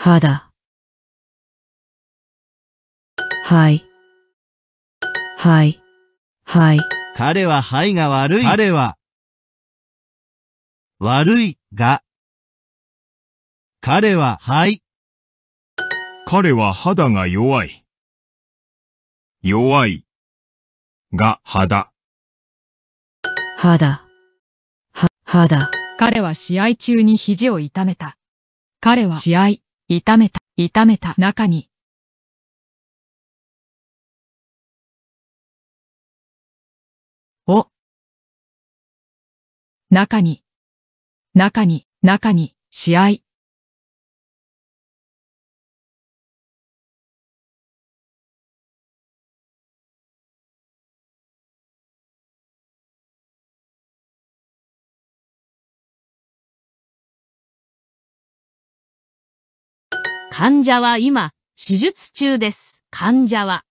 肌はいはいはい彼は肺が悪い彼は悪いが彼は肺彼は肌が弱い弱いが肌肌は肌彼は試合中に肘を痛めた彼は試合痛めた、痛めた中に。お。中に、中に、中に、試合。患者は今、手術中です。患者は。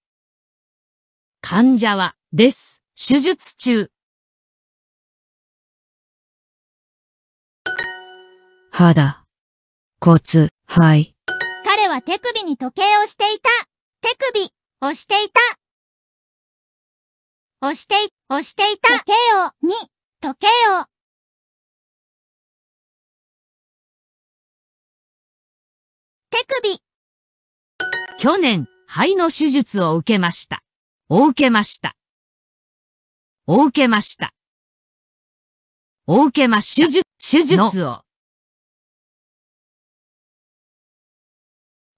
患者は、です。手術中。肌、骨、肺。彼は手首に時計をしていた。手首、をしていた。押して押していた。時計を、に、時計を。手首。去年、肺の手術を受けました。お受けました。お受けました。お受けま手術、手術を。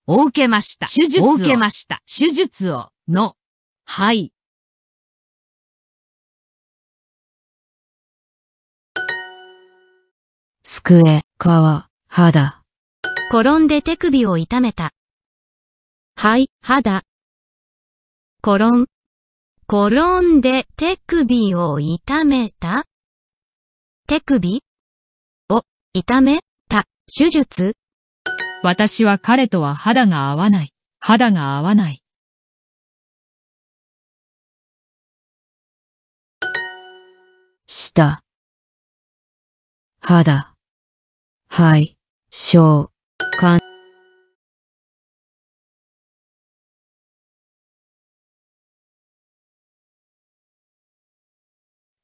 お受けました。手術を。受けました。手術を。の。はい。机、皮、肌。転んで手首を痛めた。はい、肌。転ん。転んで手首を痛めた手首を痛めた手術私は彼とは肌が合わない。肌が合わない。した。肌。はい、しょう。かん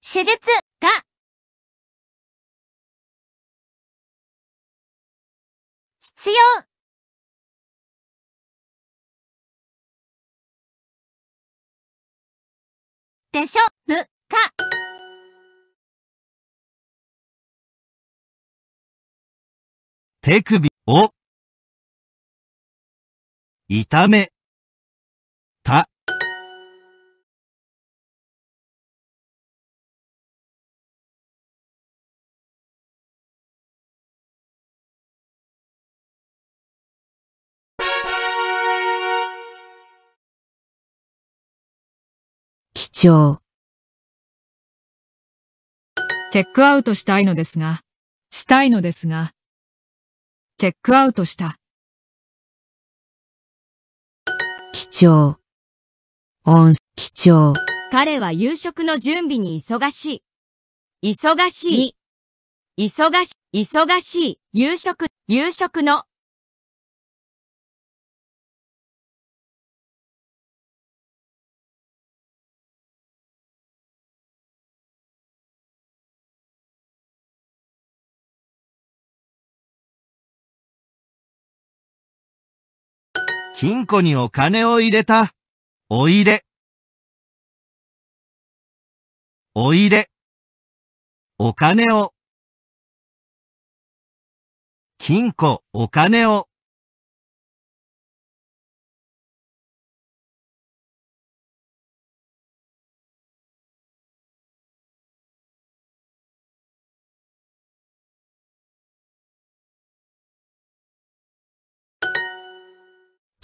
手術が必要でしょか手首お、炒め、た。貴重。チェックアウトしたいのですが、したいのですが、チェックアウトした。貴重。音、貴重。彼は夕食の準備に忙しい。忙しい。忙し、忙しい。夕食、夕食の金庫にお金を入れた。おいれ。おいれ。お金を。金庫、お金を。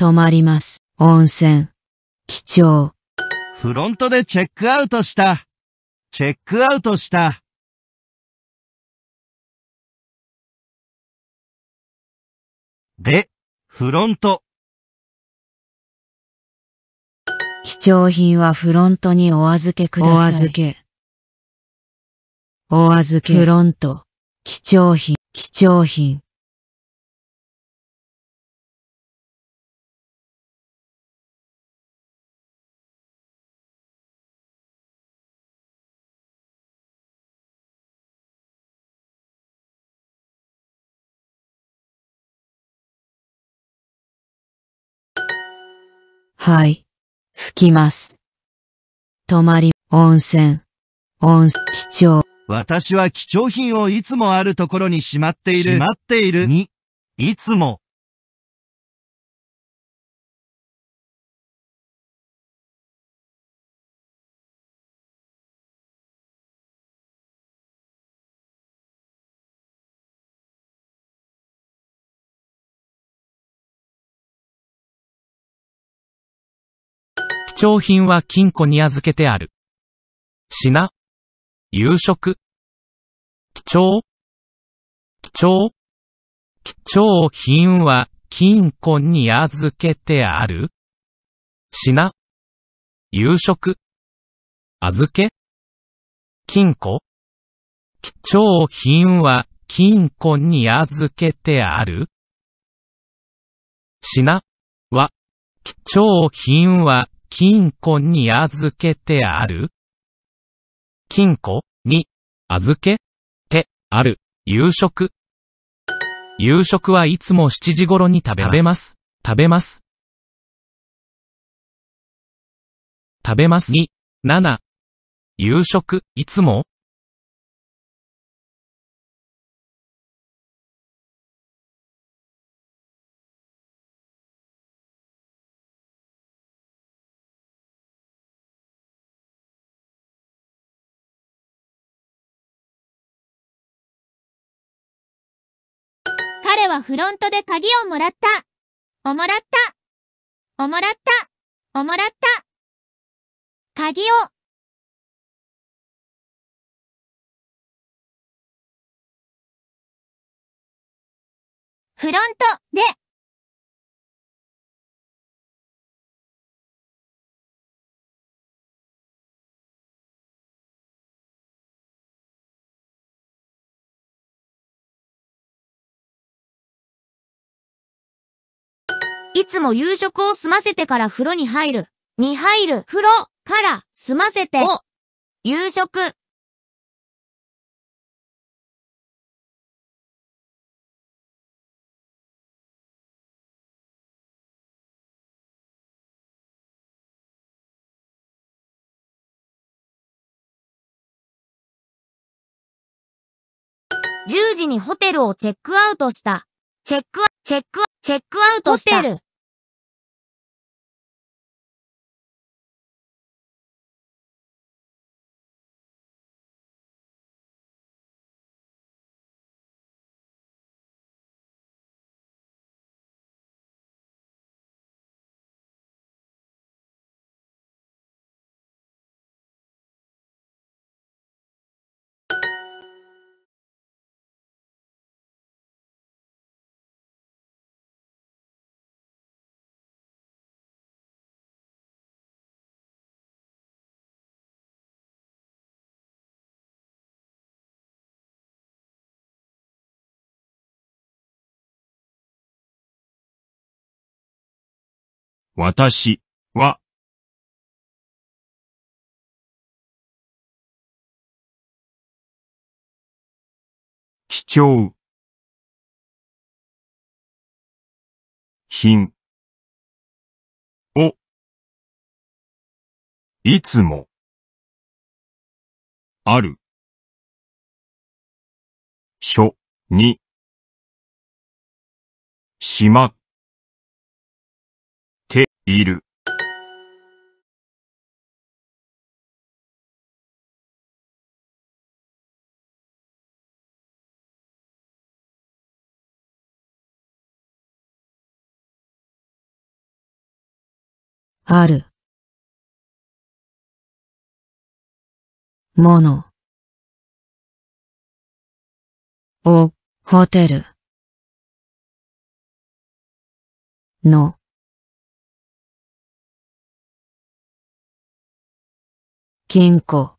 止まります。温泉。貴重。フロントでチェックアウトした。チェックアウトした。で、フロント。貴重品はフロントにお預けください。お預け。お預け。フロント。貴重品。貴重品。はい。吹きます。泊まり、温泉。温、貴重。私は貴重品をいつもあるところにしまっている。しまっている。に、いつも。重品は金庫に預けてある。品。夕食。貴重。貴重。貴重品は金庫に預けてある。品。夕食。預け。金庫。貴重品は金庫に預けてある。品は、貴重品は金庫に預けてある金庫に預けてある夕食。夕食はいつも7時頃に食べます。食べます。食べます。2、7。夕食、いつも彼はフロントで鍵をもらった。おもらった。おもらった。おもらった。鍵を。フロントでいつも夕食を済ませてから風呂に入る。に入る。風呂から済ませて。を夕食。10時にホテルをチェックアウトした。チェック、チェックチェックアウトした。ホテル。私は貴重品をいつもある書にしまっいるあるものをホテルの金庫。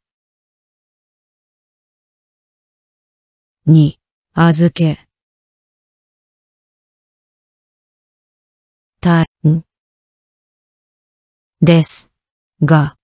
に、預け。たんですが、